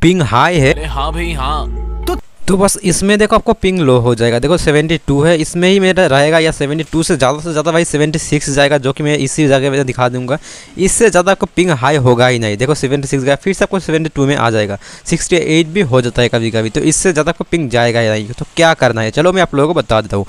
ping high है हाँ भाई हाँ तो बस इसमें देखो आपको पिंग लो हो जाएगा देखो 72 है इसमें ही मेरा रहेगा या 72 से ज़्यादा से ज़्यादा भाई 76 जाएगा जो कि मैं इसी जगह पर दिखा दूंगा इससे ज़्यादा आपको पिंग हाई होगा ही नहीं देखो 76 गया फिर से आपको 72 में आ जाएगा 68 भी हो जाता है कभी कभी तो इससे ज़्यादा आपको पिंग जाएगा ही नहीं तो क्या करना है चलो मैं आप लोगों को बता देता हूँ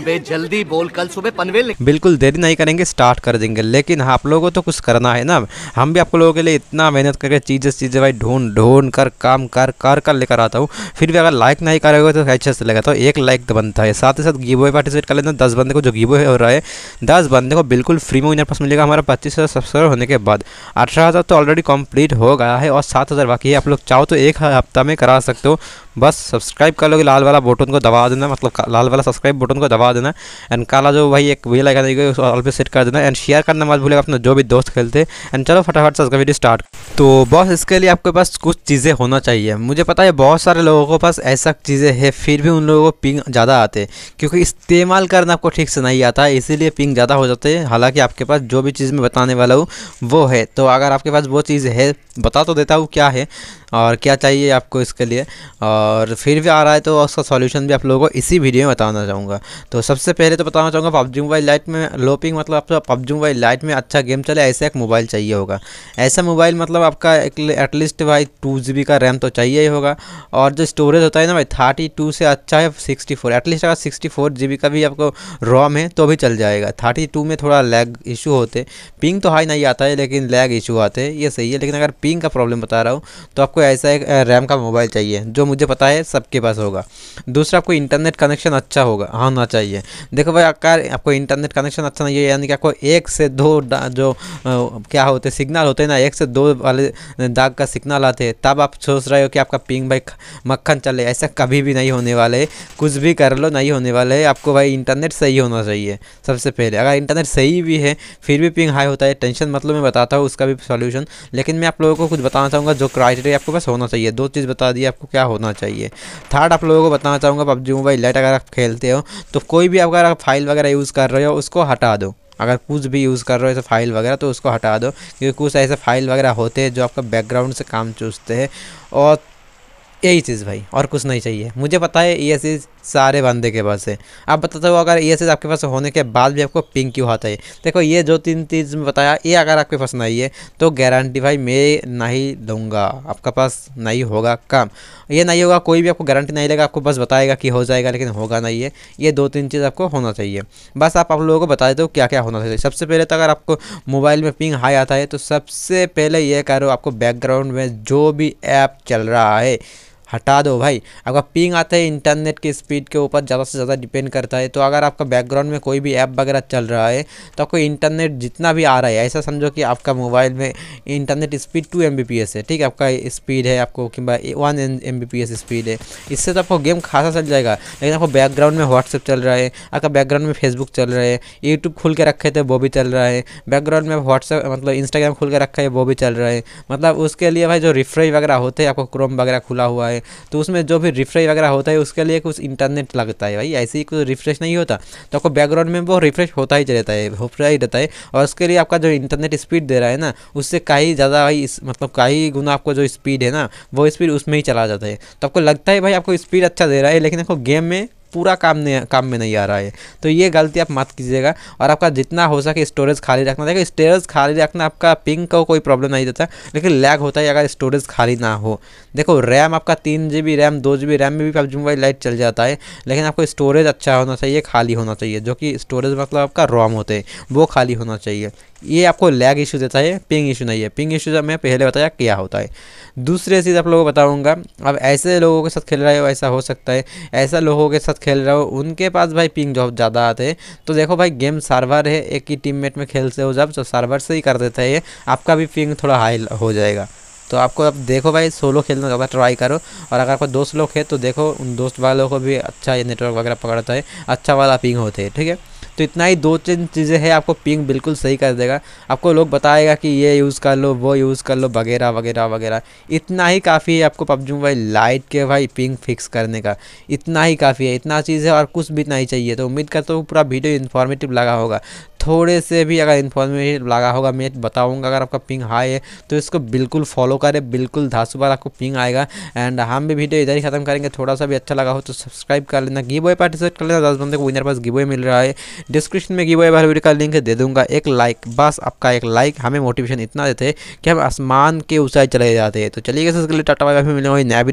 अब जल्दी बोल कल सुबह पनवेल बिल्कुल देरी नहीं करेंगे स्टार्ट कर देंगे लेकिन हाँ आप लोगों को तो कुछ करना है ना हम भी आप लोगों के लिए इतना मेहनत करके चीज़ें चीज़ें भाई ढूंढ ढूंढ कर काम कर कर कर लेकर आता हूँ फिर भी अगर लाइक नहीं करोगे तो अच्छे से लगा तो एक लाइक बनता है साथ ही साथ गिबो पार्टिसिपेट कर लेते हैं दस बंदे को जो गिबो हो रहा है दस बंदे को बिल्कुल फ्री में विनर पास मिलेगा हमारा पच्चीस हज़ार सब्सक्राइबर होने के बाद अठारह हज़ार तो ऑलरेडी कंप्लीट हो गया है और सात हज़ार बाकी है आप लोग चाहो तो एक हफ्ता में करा सकते हो बस सब्सक्राइब कर लोगे लाल वाला बटन को दबा देना मतलब लाल वाला सब्सक्राइब बटन को दबा देना एंड काला जो भाई एक वे लगा देगा उसको ऑल पे सेट कर देना एंड शेयर करना मत भूलेगा अपने जो भी दोस्त खेलते एंड चलो फटाफट से उसका वीडियो स्टार्ट तो बॉस इसके लिए आपके पास कुछ चीज़ें होना चाहिए मुझे पता है बहुत सारे लोगों के पास ऐसा चीज़ें है फिर भी उन लोगों को पिंग ज़्यादा आते हैं क्योंकि इस्तेमाल करना आपको ठीक से नहीं आता है इसीलिए पिंग ज़्यादा हो जाते हैं हालाँकि आपके पास जो भी चीज़ मैं बताने वाला हूँ वो है तो अगर आपके पास वो चीज़ है बता तो देता हूँ क्या है और क्या चाहिए आपको इसके लिए और फिर भी आ रहा है तो उसका सॉल्यूशन भी आप लोगों को इसी वीडियो में बताना चाहूँगा तो सबसे पहले तो बताना चाहूँगा पबजी मोबाइल लाइट में लोपिंग मतलब आपको पबजी मोबाइल लाइट में अच्छा गेम चले ऐसा एक मोबाइल चाहिए होगा ऐसा मोबाइल मतलब आपका एटलीस्ट भाई टू का रैम तो चाहिए ही होगा और जो स्टोरेज होता है ना भाई थर्टी से अच्छा है सिक्सटी एटलीस्ट अगर सिक्सटी फोर का भी आपको रोम है तो भी चल जाएगा थर्टी में थोड़ा लैग इशू होते पिंक तो हाई नहीं आता है लेकिन लैग इशू आते ये सही है लेकिन अगर पिंक का प्रॉब्लम बता रहा हूँ तो आपको ऐसा एक रैम का मोबाइल चाहिए जो मुझे पता है सबके पास होगा दूसरा आपको इंटरनेट कनेक्शन अच्छा होगा हाँ, होना चाहिए देखो भाई आकार आपको इंटरनेट कनेक्शन अच्छा नहीं है यानी कि आपको एक से दो जो आ, क्या होते सिग्नल होते हैं ना एक से दो वाले दाग का सिग्नल आते हैं तब आप सोच रहे हो कि आपका पिंग भाई मक्खन चले ऐसा कभी भी नहीं होने वाला है कुछ भी कर लो नहीं होने वाला है आपको भाई इंटरनेट सही होना चाहिए सबसे पहले अगर इंटरनेट सही भी है फिर भी पिंग हाई होता है टेंशन मतलब मैं बताता हूँ उसका भी सोल्यूशन लेकिन मैं आप लोगों को कुछ बताना चाहूँगा जो क्राइटेरिया आपको पास होना चाहिए दो चीज़ बता दी आपको क्या होना चाहिए थर्ड आप लोगों को बताना चाहूँगा पबजी मोबाइल लाइट अगर आप खेलते हो तो कोई भी अगर आप फाइल वगैरह यूज़ कर रहे हो उसको हटा दो अगर कुछ भी यूज़ कर रहे हो ऐसे फाइल वगैरह तो उसको हटा दो क्योंकि कुछ ऐसे फाइल वगैरह होते हैं जो आपका बैकग्राउंड से काम चूसते हैं और यही चीज़ भाई और कुछ नहीं चाहिए मुझे पता है ये चीज़ सारे बंदे के पास है आप बताते हो अगर ये चीज़ आपके पास होने के बाद भी आपको पिंक क्यों आता है देखो ये जो तीन चीज़ में बताया ये अगर आपके पास नहीं है तो गारंटी भाई मैं नहीं दूंगा आपका पास नहीं होगा काम ये नहीं होगा कोई भी आपको गारंटी नहीं लेगा आपको बस बताएगा कि हो जाएगा लेकिन होगा नहीं है ये दो तीन चीज़ आपको होना चाहिए बस आप आप लोगों को बता देते हो क्या क्या होना चाहिए सबसे पहले तो अगर आपको मोबाइल में पिंग हाई आता है तो सबसे पहले ये करो आपको बैकग्राउंड में जो भी ऐप चल रहा है हटा दो भाई आपका पिंग आता है इंटरनेट की स्पीड के ऊपर ज़्यादा से ज़्यादा डिपेंड करता है तो अगर आपका बैकग्राउंड में कोई भी ऐप वगैरह चल रहा है तो आपको इंटरनेट जितना भी आ रहा है ऐसा समझो कि आपका मोबाइल में इंटरनेट स्पीड टू एम है ठीक है आपका स्पीड है आपको कि वन एम स्पीड है इससे तो आपको गेम खासा चल जाएगा लेकिन आपको बैकग्राउंड में व्हाट्सअप चल रहा है आपका बैकग्राउंड में फेसबुक चल रहा है यूट्यूब खुल के रखे थे वो भी चल रहा है बैकग्राउंड में व्हाट्सअप मतलब इंस्टाग्राम खुल के रखा है वो भी चल रहा है मतलब उसके लिए भाई जो रिफ्रेश वगैरह होते हैं आपको क्रोम वगैरह खुला हुआ है तो उसमें जो भी रिफ्रेश वगैरह होता है उसके लिए कुछ इंटरनेट लगता है भाई ऐसे ही कुछ रिफ्रेश नहीं होता तो आपको बैकग्राउंड में वो रिफ्रेश होता ही रहता है होता ही रहता है और उसके लिए आपका जो इंटरनेट स्पीड दे रहा है ना उससे काफ़ी ज़्यादा भाई मतलब काफ़ी गुना आपको जो स्पीड है ना वो स्पीड उसमें ही चला जाता है तो आपको लगता है भाई आपको स्पीड अच्छा दे रहा है लेकिन आपको गेम में पूरा काम नहीं काम में नहीं आ रहा है तो ये गलती आप मत कीजिएगा और आपका जितना हो सके स्टोरेज खाली रखना देखिए स्टोरेज खाली रखना आपका पिंक को कोई प्रॉब्लम नहीं देता लेकिन लैग होता है अगर स्टोरेज खाली ना हो देखो रैम आपका तीन जी बी रैम दो जी बी रैम में भी पबजी मोबाइल लाइट चल जाता है लेकिन आपको स्टोरेज अच्छा होना चाहिए खाली होना चाहिए जो कि स्टोरेज मतलब आपका रॉम होते हैं वो खाली होना चाहिए ये आपको लैग इशू देता है पिंग इशू नहीं है पिंग इशू मैं पहले बताया क्या होता है दूसरी चीज़ आप लोगों को बताऊँगा अब ऐसे लोगों के साथ खेल रहे हो ऐसा हो सकता है ऐसा लोगों के साथ खेल रहे हो उनके पास भाई पिंग जॉब ज़्यादा आते हैं तो देखो भाई गेम सर्वर है एक ही टीम में खेलते हो जब तो सर्वर से ही कर देता है ये आपका भी पिंग थोड़ा हाई हो जाएगा तो आपको अब देखो भाई सोलो खेलना ज़्यादा ट्राई करो और अगर आपका दोस्त लोग है तो देखो उन दोस्त वालों को भी अच्छा ये नेटवर्क वगैरह पकड़ता है अच्छा वाला पिंग होते हैं ठीक है तो इतना ही दो तीन चीज़ें हैं आपको पिंग बिल्कुल सही कर देगा आपको लोग बताएगा कि ये यूज़ कर लो वो यूज़ कर लो वगैरह वगैरह वगैरह इतना ही काफ़ी है आपको पबजी मोबाइल लाइट के भाई पिंग फिक्स करने का इतना ही काफ़ी है इतना चीज़ है और कुछ भी नहीं चाहिए तो उम्मीद करता हूँ पूरा वीडियो इन्फॉर्मेटिव लगा होगा थोड़े से भी अगर इन्फॉर्मेशन लगा होगा मैं बताऊँगा अगर आपका पिंग हाई है तो इसको बिल्कुल फॉलो करें बिल्कुल धासु बार आपको पिंग आएगा एंड हम भी वीडियो इधर ही खत्म करेंगे थोड़ा सा भी अच्छा लगा हो तो सब्सक्राइब कर लेना गिव बॉय पार्टिसिपेट कर लेना दस बंदे को विनर पास गिव बॉय मिल रहा है डिस्क्रिप्शन में गिव बॉय बार वीडियो का लिंक दे दूंगा एक लाइक बस आपका एक लाइक हमें मोटिवेशन इतना देते कि हम आसमान के ऊंचाई चले जाते हैं तो चलिए इसके लिए टाटा वाई मिले नया